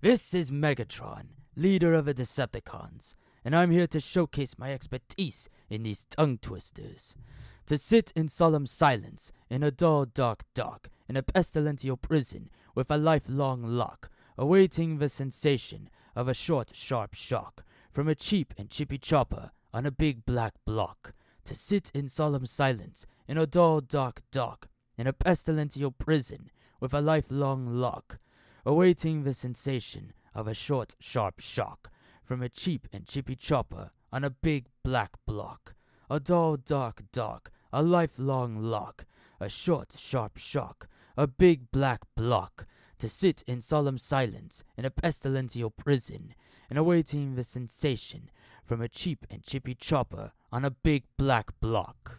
This is Megatron, leader of the Decepticons, and I'm here to showcase my expertise in these tongue twisters. To sit in solemn silence in a dull, dark dock in a pestilential prison with a lifelong lock, awaiting the sensation of a short, sharp shock from a cheap and chippy chopper on a big black block. To sit in solemn silence in a dull, dark dock in a pestilential prison with a lifelong lock awaiting the sensation of a short, sharp shock from a cheap and chippy chopper on a big black block. A dull, dark, dark, a lifelong lock, a short, sharp shock, a big black block, to sit in solemn silence in a pestilential prison and awaiting the sensation from a cheap and chippy chopper on a big black block.